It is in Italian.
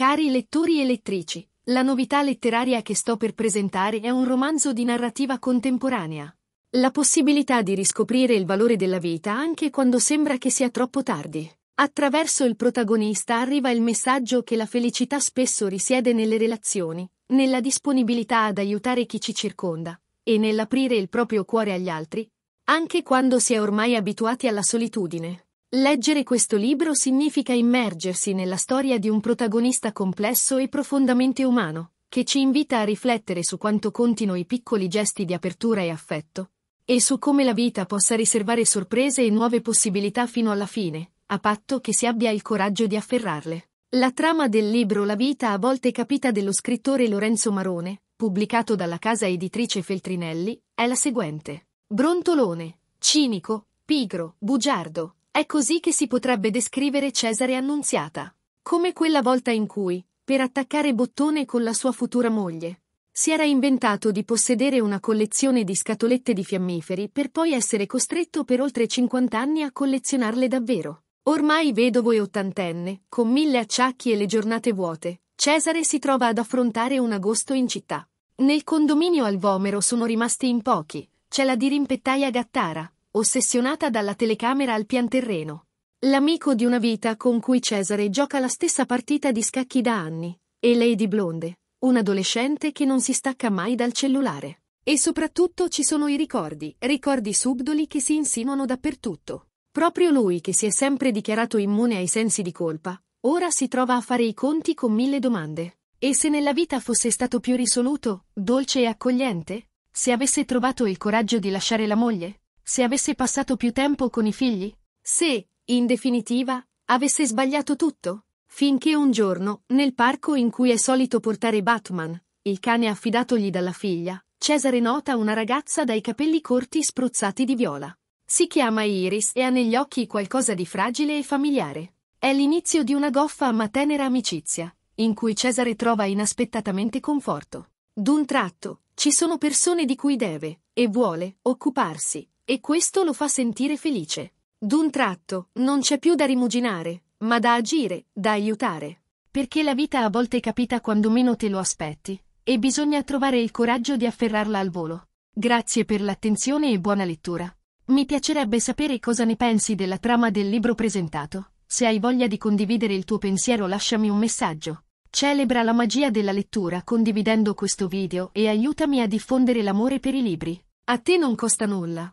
Cari lettori e lettrici, la novità letteraria che sto per presentare è un romanzo di narrativa contemporanea. La possibilità di riscoprire il valore della vita anche quando sembra che sia troppo tardi. Attraverso il protagonista arriva il messaggio che la felicità spesso risiede nelle relazioni, nella disponibilità ad aiutare chi ci circonda, e nell'aprire il proprio cuore agli altri, anche quando si è ormai abituati alla solitudine. Leggere questo libro significa immergersi nella storia di un protagonista complesso e profondamente umano, che ci invita a riflettere su quanto contino i piccoli gesti di apertura e affetto, e su come la vita possa riservare sorprese e nuove possibilità fino alla fine, a patto che si abbia il coraggio di afferrarle. La trama del libro La vita a volte capita dello scrittore Lorenzo Marone, pubblicato dalla casa editrice Feltrinelli, è la seguente. Brontolone, cinico, pigro, bugiardo, è così che si potrebbe descrivere Cesare Annunziata. Come quella volta in cui, per attaccare bottone con la sua futura moglie, si era inventato di possedere una collezione di scatolette di fiammiferi per poi essere costretto per oltre 50 anni a collezionarle davvero. Ormai vedovo e ottantenne, con mille acciacchi e le giornate vuote, Cesare si trova ad affrontare un agosto in città. Nel condominio al Vomero sono rimasti in pochi, c'è la dirimpettaia Gattara, ossessionata dalla telecamera al pianterreno. L'amico di una vita con cui Cesare gioca la stessa partita di scacchi da anni, e Lady Blonde, un adolescente che non si stacca mai dal cellulare. E soprattutto ci sono i ricordi, ricordi subdoli che si insinuano dappertutto. Proprio lui che si è sempre dichiarato immune ai sensi di colpa, ora si trova a fare i conti con mille domande. E se nella vita fosse stato più risoluto, dolce e accogliente? Se avesse trovato il coraggio di lasciare la moglie? se avesse passato più tempo con i figli? Se, in definitiva, avesse sbagliato tutto? Finché un giorno, nel parco in cui è solito portare Batman, il cane affidatogli dalla figlia, Cesare nota una ragazza dai capelli corti spruzzati di viola. Si chiama Iris e ha negli occhi qualcosa di fragile e familiare. È l'inizio di una goffa ma tenera amicizia, in cui Cesare trova inaspettatamente conforto. D'un tratto, ci sono persone di cui deve, e vuole, occuparsi, e questo lo fa sentire felice. D'un tratto, non c'è più da rimuginare, ma da agire, da aiutare. Perché la vita a volte capita quando meno te lo aspetti, e bisogna trovare il coraggio di afferrarla al volo. Grazie per l'attenzione e buona lettura. Mi piacerebbe sapere cosa ne pensi della trama del libro presentato. Se hai voglia di condividere il tuo pensiero lasciami un messaggio. Celebra la magia della lettura condividendo questo video e aiutami a diffondere l'amore per i libri. A te non costa nulla,